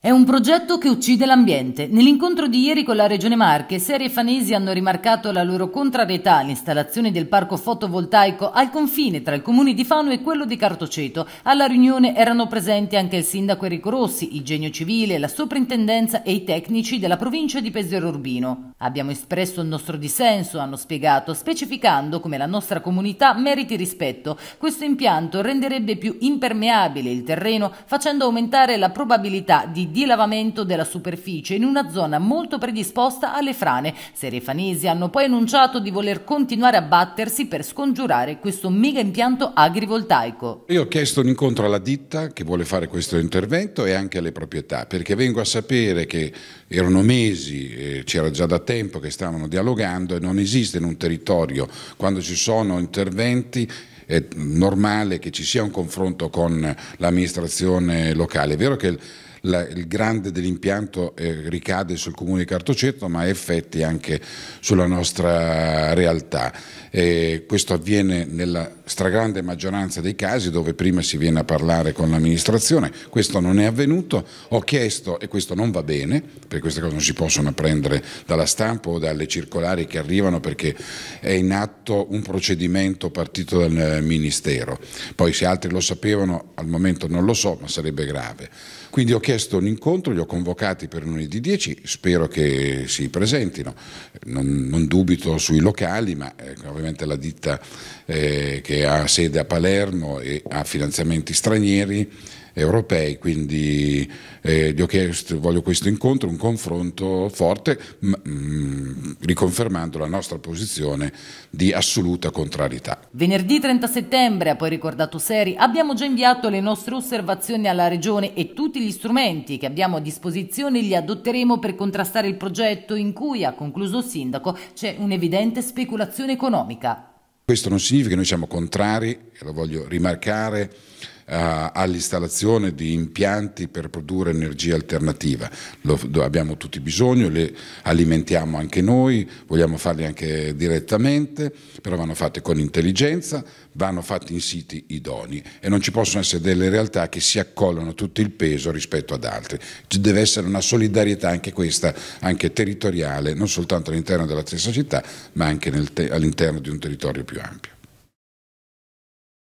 È un progetto che uccide l'ambiente. Nell'incontro di ieri con la Regione Marche, Serie Fanesi hanno rimarcato la loro contrarietà all'installazione del parco fotovoltaico al confine tra il comune di Fano e quello di Cartoceto. Alla riunione erano presenti anche il sindaco Enrico Rossi, il genio civile, la soprintendenza e i tecnici della provincia di Pesero Urbino. Abbiamo espresso il nostro dissenso, hanno spiegato, specificando come la nostra comunità meriti rispetto. Questo impianto renderebbe più impermeabile il terreno, facendo aumentare la probabilità di di dilavamento della superficie in una zona molto predisposta alle frane. Serefanesi hanno poi annunciato di voler continuare a battersi per scongiurare questo mega impianto agrivoltaico. Io ho chiesto un incontro alla ditta che vuole fare questo intervento e anche alle proprietà perché vengo a sapere che erano mesi, c'era già da tempo che stavano dialogando e non esiste in un territorio quando ci sono interventi è normale che ci sia un confronto con l'amministrazione locale. È vero che il la, il grande dell'impianto eh, ricade sul comune di Cartoceto ma ha effetti anche sulla nostra realtà. Eh, questo avviene nella stragrande maggioranza dei casi dove prima si viene a parlare con l'amministrazione, questo non è avvenuto, ho chiesto e questo non va bene, perché queste cose non si possono apprendere dalla stampa o dalle circolari che arrivano perché è in atto un procedimento partito dal eh, Ministero, poi se altri lo sapevano al momento non lo so ma sarebbe grave. Quindi ho chiesto un incontro, li ho convocati per lunedì 10, spero che si presentino, non, non dubito sui locali, ma eh, ovviamente la ditta eh, che ha sede a Palermo e ha finanziamenti stranieri europei, quindi eh, gli ho chiesto, voglio questo incontro, un confronto forte, mh, mm, riconfermando la nostra posizione di assoluta contrarietà. Venerdì 30 settembre, ha poi ricordato Seri, abbiamo già inviato le nostre osservazioni alla Regione e tutti gli strumenti che abbiamo a disposizione li adotteremo per contrastare il progetto in cui, ha concluso il Sindaco, c'è un'evidente speculazione economica. Questo non significa che noi siamo contrari, lo voglio rimarcare, eh, all'installazione di impianti per produrre energia alternativa. Lo, abbiamo tutti bisogno, le alimentiamo anche noi, vogliamo farli anche direttamente, però vanno fatte con intelligenza, vanno fatte in siti idoni e non ci possono essere delle realtà che si accollano tutto il peso rispetto ad altri. Ci deve essere una solidarietà anche questa, anche territoriale, non soltanto all'interno della stessa città, ma anche all'interno di un territorio più ampio.